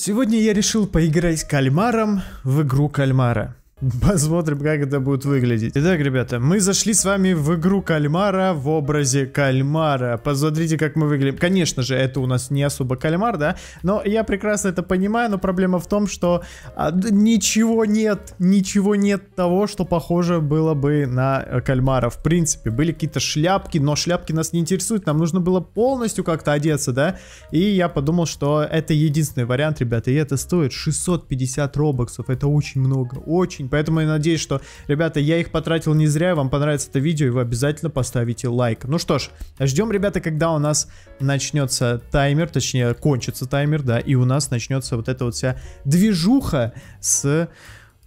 Сегодня я решил поиграть кальмаром в игру кальмара. Посмотрим, как это будет выглядеть. Итак, ребята, мы зашли с вами в игру кальмара в образе кальмара. Посмотрите, как мы выглядим. Конечно же, это у нас не особо кальмар, да? Но я прекрасно это понимаю, но проблема в том, что а, ничего нет, ничего нет того, что похоже было бы на э, кальмара. В принципе, были какие-то шляпки, но шляпки нас не интересуют. Нам нужно было полностью как-то одеться, да? И я подумал, что это единственный вариант, ребята. И это стоит 650 робоксов. Это очень много, очень Поэтому я надеюсь, что, ребята, я их потратил не зря. Вам понравится это видео, и вы обязательно поставите лайк. Ну что ж, ждем, ребята, когда у нас начнется таймер, точнее, кончится таймер, да, и у нас начнется вот эта вот вся движуха с...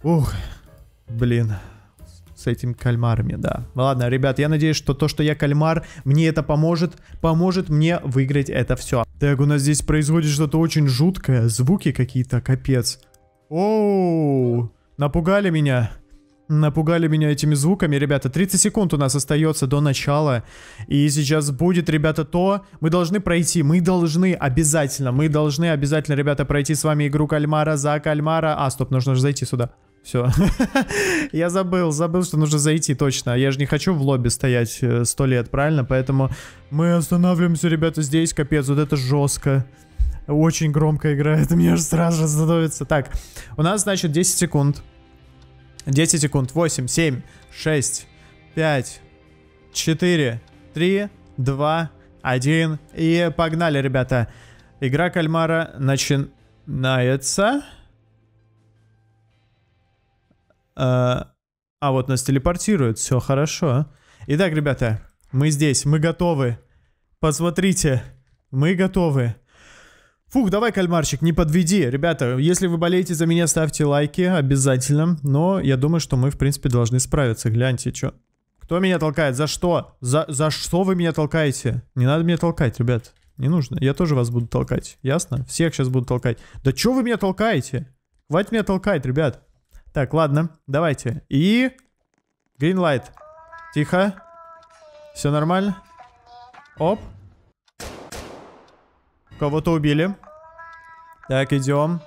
Ух, блин с этими кальмарами, да. Ладно, ребят, я надеюсь, что то, что я кальмар, мне это поможет, поможет мне выиграть это все. Так, у нас здесь происходит что-то очень жуткое, звуки какие-то, капец. Оу! Напугали меня. Напугали меня этими звуками, ребята. 30 секунд у нас остается до начала. И сейчас будет, ребята, то... Мы должны пройти, мы должны обязательно, мы должны обязательно, ребята, пройти с вами игру кальмара за кальмара. А, стоп, нужно же зайти сюда. Все. я забыл, забыл, что нужно зайти, точно. Я же не хочу в лобби стоять э, сто лет, правильно? Поэтому мы останавливаемся, ребята, здесь. Капец, вот это жестко. Очень громко играет, мне же сразу же становится. Так, у нас, значит, 10 секунд. 10 секунд. 8, 7, 6, 5, 4, 3, 2, 1. И погнали, ребята. Игра кальмара начинается. А, а вот нас телепортируют. Все хорошо. Итак, ребята, мы здесь, мы готовы. Посмотрите, мы готовы. Фух, давай, кальмарчик, не подведи. Ребята, если вы болеете за меня, ставьте лайки обязательно. Но я думаю, что мы, в принципе, должны справиться. Гляньте, что. Кто меня толкает? За что? За, за что вы меня толкаете? Не надо меня толкать, ребят. Не нужно. Я тоже вас буду толкать. Ясно? Всех сейчас буду толкать. Да что вы меня толкаете? Хватит меня толкать, ребят. Так, ладно. Давайте. И... Гринлайт. Тихо. Все нормально. Оп. Кого-то убили. Так, идем.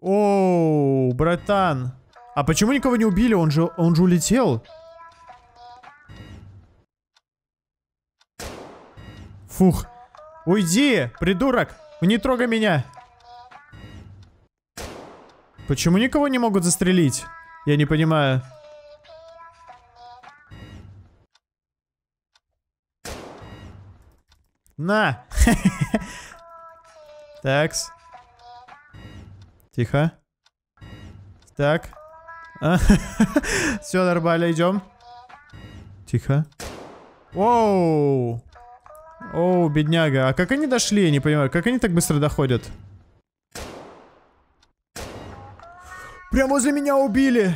Оу, братан. А почему никого не убили? Он же, он же улетел. Фух. Уйди, придурок. Не трогай меня. Почему никого не могут застрелить? Я не понимаю. На! Такс. Тихо. Так. А? Все нормально, идем. Тихо. Оу. Оу, бедняга. А как они дошли, я не понимаю. Как они так быстро доходят? Прям возле меня убили.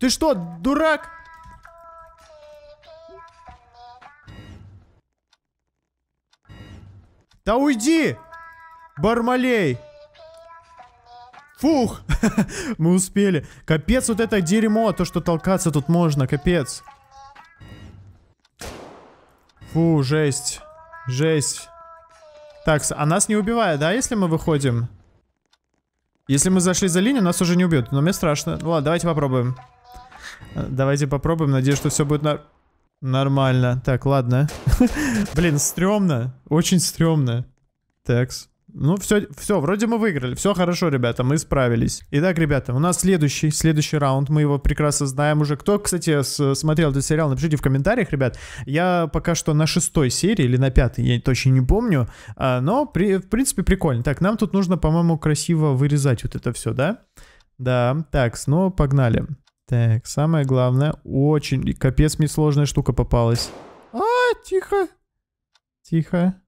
Ты что, дурак? Да уйди! Бармалей! Фух! Мы успели. Капец вот это дерьмо, то, что толкаться тут можно, капец. Фу, жесть. Жесть. Так, а нас не убивает, да, если мы выходим? Если мы зашли за линию, нас уже не убьют. Но мне страшно. Ну ладно, давайте попробуем. Э, давайте попробуем. Надеюсь, что все будет на... Нормально. Так, ладно. Блин, стрёмно. Очень стрёмно. Такс. Ну, все, все, вроде мы выиграли. Все хорошо, ребята, мы справились. Итак, ребята, у нас следующий, следующий раунд. Мы его прекрасно знаем уже. Кто, кстати, смотрел этот сериал, напишите в комментариях, ребят. Я пока что на шестой серии или на пятой, я точно не помню. А, но, при, в принципе, прикольно. Так, нам тут нужно, по-моему, красиво вырезать вот это все, да? Да, так, снова ну, погнали. Так, самое главное, очень... Капец, мне сложная штука попалась. А, тихо. Тихо.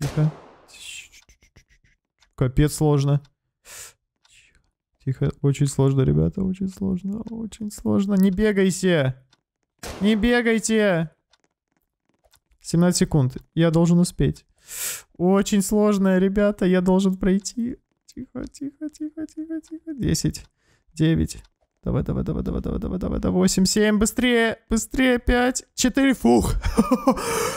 Тихо. Капец сложно. Тихо, очень сложно, ребята, очень сложно, очень сложно. Не бегайте! Не бегайте! 17 секунд, я должен успеть. Очень сложная, ребята, я должен пройти. Тихо, тихо, тихо, тихо, тихо. 10, 9, Давай, давай, давай, давай, давай, давай, давай, давай. 8, 7, быстрее, быстрее, 5, 4, фух.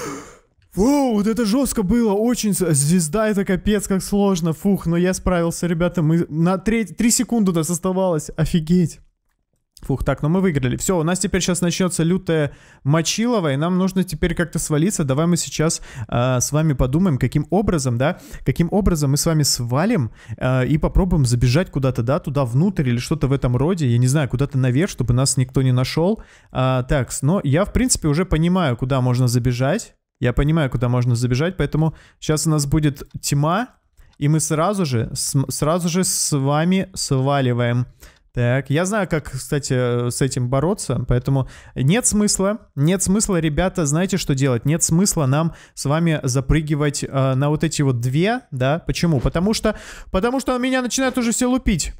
Воу, вот это жестко было, очень... Звезда это капец, как сложно, фух, но я справился, ребята, мы... На 3, 3 секунды у нас оставалось, офигеть. Фух, так, ну мы выиграли. Все, у нас теперь сейчас начнется лютая мочилова, и нам нужно теперь как-то свалиться. Давай мы сейчас э, с вами подумаем, каким образом, да, каким образом мы с вами свалим э, и попробуем забежать куда-то, да, туда внутрь или что-то в этом роде, я не знаю, куда-то наверх, чтобы нас никто не нашел. Э, а, так, но я, в принципе, уже понимаю, куда можно забежать. Я понимаю, куда можно забежать, поэтому сейчас у нас будет тьма, и мы сразу же, с, сразу же с вами сваливаем. Так, я знаю, как, кстати, э, с этим бороться, поэтому нет смысла, нет смысла, ребята, знаете, что делать? Нет смысла нам с вами запрыгивать э, на вот эти вот две, да? Почему? Потому что, потому что меня начинают уже все лупить.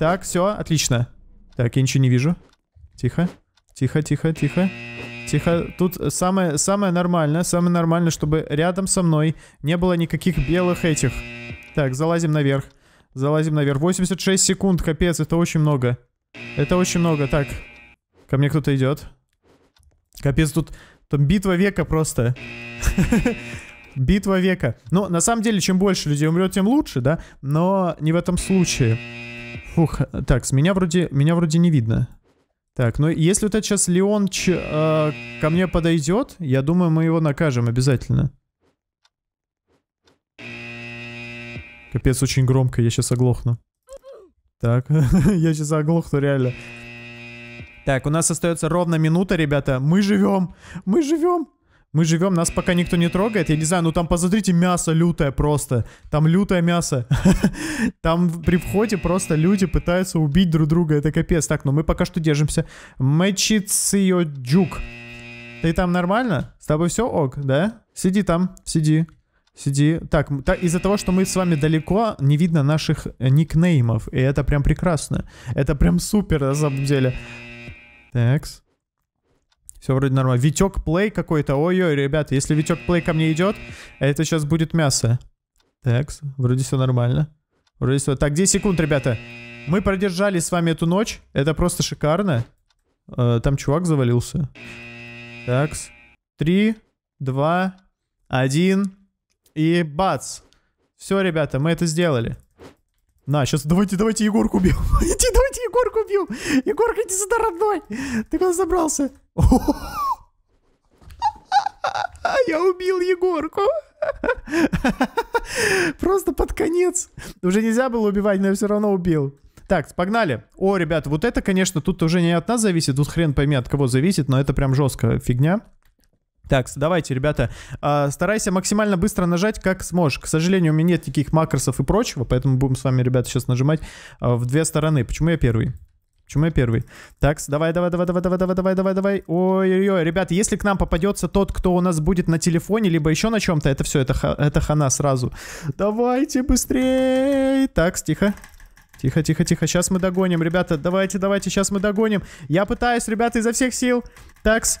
Так, все, отлично. Так, я ничего не вижу. Тихо, тихо, тихо, тихо. Тихо, тут самое, самое нормальное, самое нормальное, чтобы рядом со мной не было никаких белых этих. Так, залазим наверх. Залазим наверх. 86 секунд, капец, это очень много. Это очень много. Так, ко мне кто-то идет. Капец, тут там битва века просто. Битва века. Но ну, на самом деле, чем больше людей умрет, тем лучше, да? Но не в этом случае. Фух, так, с меня вроде, меня вроде не видно. Так, ну если вот этот сейчас Леонч э, ко мне подойдет, я думаю, мы его накажем обязательно. Капец, очень громко, я сейчас оглохну. Так, я сейчас оглохну, реально. Так, у нас остается ровно минута, ребята. Мы живем, мы живем. Мы живем, нас пока никто не трогает. Я не знаю, ну там посмотрите, мясо лютое просто. Там лютое мясо. Там при входе просто люди пытаются убить друг друга. Это капец. Так, но ну мы пока что держимся. Мэчицио Джук. Ты там нормально? С тобой все ок, да? Сиди там, сиди. Сиди. Так, так из-за того, что мы с вами далеко, не видно наших э, никнеймов. И это прям прекрасно. Это прям супер, на самом деле. Такс. Все вроде нормально. Витек плей какой-то. Ой-ой, ребята, если Витек плей ко мне идет, это сейчас будет мясо. Такс. Вроде все нормально. Вроде все. Так, 10 секунд, ребята. Мы продержали с вами эту ночь. Это просто шикарно. Э, там чувак завалился. Такс. Три, два, один. И бац. Все, ребята, мы это сделали. На, сейчас давайте, давайте Егорку убьем. Иди, давайте Егорку убьем. Егорка, не сюда, родной. Ты куда забрался? Я убил Егорку. Просто под конец. Уже нельзя было убивать, но я все равно убил. Так, погнали. О, ребят, вот это, конечно, тут уже не от нас зависит. Тут хрен пойми, от кого зависит, но это прям жесткая фигня. Так, давайте, ребята, а, старайся максимально быстро нажать, как сможешь. К сожалению, у меня нет никаких макросов и прочего, поэтому будем с вами, ребята, сейчас нажимать а, в две стороны. Почему я первый? Почему я первый? Так, давай, давай, давай, давай, давай, давай, давай, давай, давай. Ой-ой-ой, ребят, если к нам попадется тот, кто у нас будет на телефоне, либо еще на чем-то, это все, это, это хана сразу. Давайте быстрее. Так, тихо. Тихо, тихо, тихо. Сейчас мы догоним, ребята. Давайте, давайте, сейчас мы догоним. Я пытаюсь, ребята, изо всех сил. Такс.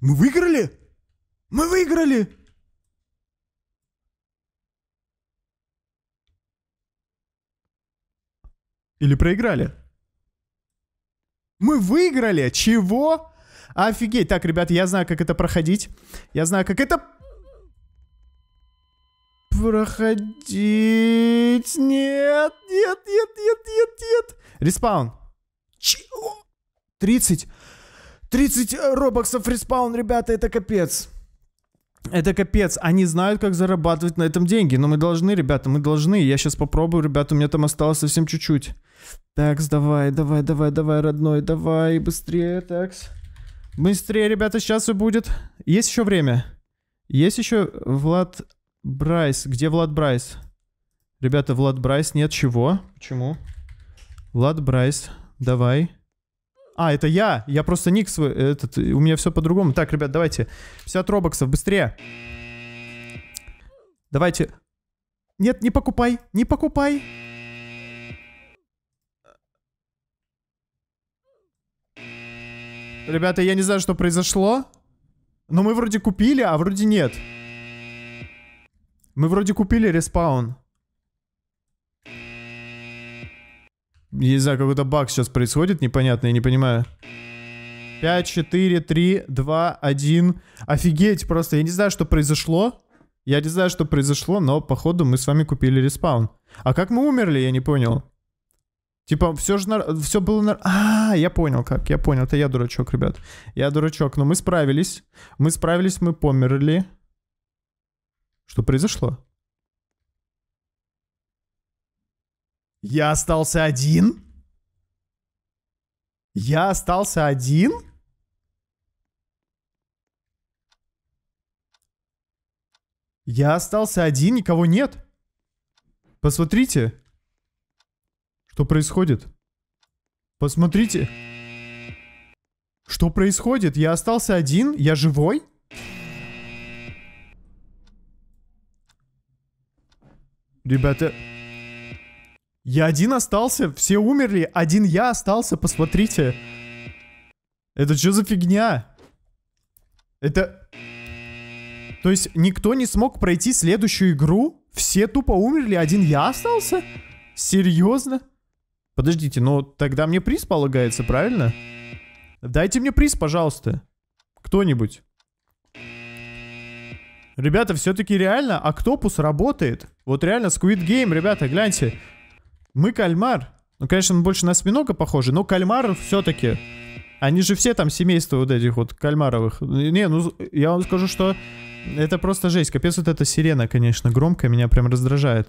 Мы выиграли? Мы выиграли!» Или проиграли? Мы выиграли! Чего? Офигеть! Так, ребят, я знаю, как это проходить. Я знаю, как это... Проходить... Нет, нет, нет, нет, нет, нет. Респаун. Чего? 30. 30 э, робоксов респаун, ребята, это капец. Это капец, они знают, как зарабатывать на этом деньги, но мы должны, ребята, мы должны. Я сейчас попробую, ребята, у меня там осталось совсем чуть-чуть. Такс, давай, давай, давай, давай, родной, давай, быстрее, такс. Быстрее, ребята, сейчас все будет. Есть еще время? Есть еще Влад Брайс? Где Влад Брайс? Ребята, Влад Брайс нет, чего? Почему? Влад Брайс, давай. А, это я. Я просто ник свой. Этот, у меня все по-другому. Так, ребят, давайте. 50 робоксов, быстрее. Давайте. Нет, не покупай, не покупай. Ребята, я не знаю, что произошло. Но мы вроде купили, а вроде нет. Мы вроде купили респаун. Я не знаю, какой-то баг сейчас происходит, непонятно, я не понимаю. 5, 4, 3, 2, 1. Офигеть просто, я не знаю, что произошло. Я не знаю, что произошло, но походу мы с вами купили респаун. А как мы умерли, я не понял. Типа, все же на... все было на... А, я понял как, я понял, это я дурачок, ребят. Я дурачок, но мы справились. Мы справились, мы померли. Что произошло? Я остался один? Я остался один? Я остался один, никого нет. Посмотрите, что происходит. Посмотрите. Что происходит? Я остался один? Я живой? Ребята... Я один остался, все умерли, один я остался, посмотрите. Это что за фигня? Это... То есть никто не смог пройти следующую игру? Все тупо умерли, один я остался? Серьезно? Подождите, но тогда мне приз полагается, правильно? Дайте мне приз, пожалуйста. Кто-нибудь. Ребята, все-таки реально Октопус работает. Вот реально Squid Game, ребята, гляньте. Мы кальмар. Ну, конечно, он больше на осьминога похожи, но кальмар все-таки. Они же все там семейство вот этих вот кальмаровых. Не, ну я вам скажу, что это просто жесть. Капец, вот эта сирена, конечно, громкая, меня прям раздражает.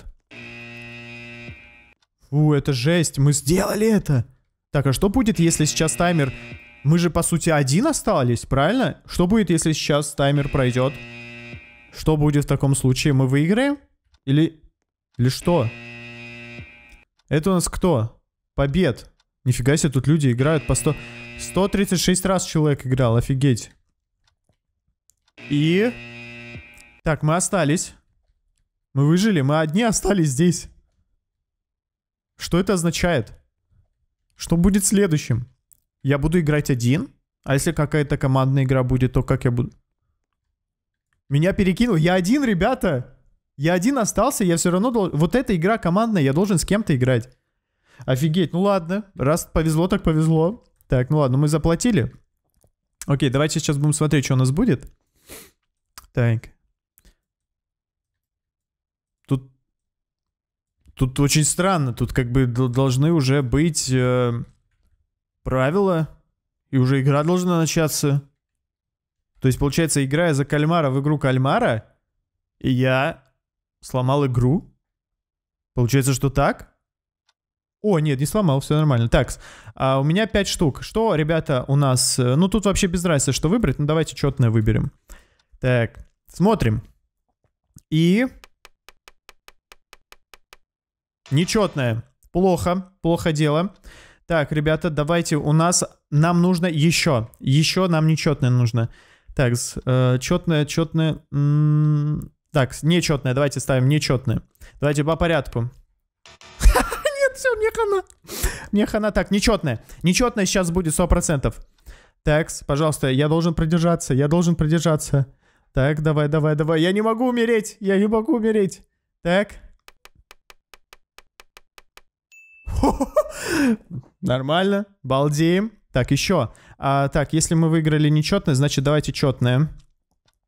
Фу, это жесть, мы сделали это. Так, а что будет, если сейчас таймер... Мы же, по сути, один остались, правильно? Что будет, если сейчас таймер пройдет? Что будет в таком случае? Мы выиграем? Или... Или что? Это у нас кто? Побед. Нифига себе, тут люди играют по 100... 136 раз человек играл, офигеть. И... Так, мы остались. Мы выжили, мы одни остались здесь. Что это означает? Что будет следующим? Я буду играть один? А если какая-то командная игра будет, то как я буду... Меня перекинул? Я один, ребята! Я один остался, я все равно должен... Вот эта игра командная, я должен с кем-то играть. Офигеть, ну ладно, раз повезло, так повезло. Так, ну ладно, мы заплатили. Окей, давайте сейчас будем смотреть, что у нас будет. Так. Тут... Тут очень странно, тут как бы должны уже быть э, правила, и уже игра должна начаться. То есть, получается, играя за кальмара в игру кальмара, я сломал игру? Получается, что так? О, нет, не сломал, все нормально. Так, а у меня 5 штук. Что, ребята, у нас... Э, ну, тут вообще без разницы, что выбрать. Ну, давайте четное выберем. Так, смотрим. И... Нечетное. Плохо, плохо дело. Так, ребята, давайте, у нас... Нам нужно еще. Еще нам нечетное нужно. Так, э, четное, четное... М -м так, нечетное, давайте ставим нечетное. Давайте по порядку. Нет, все, мне хана. Мне хана так, нечетное. Нечетное сейчас будет 100%. Так, пожалуйста, я должен продержаться, я должен продержаться. Так, давай, давай, давай. Я не могу умереть, я не могу умереть. Так. Нормально, балдеем. Так, еще. А, так, если мы выиграли нечетное, значит давайте четное.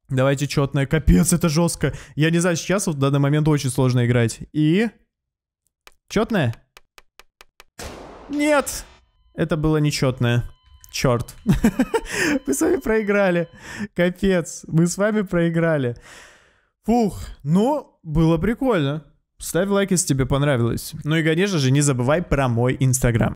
Давайте четное. Капец, это жестко. Я не знаю, сейчас вот в данный момент очень сложно играть. И... Четное? Нет! Это было нечетное. Черт. Мы с вами проиграли. Капец. Мы с вами проиграли. Фух. Ну, было прикольно. Ставь лайк, если тебе понравилось. Ну и, конечно же, не забывай про мой инстаграм.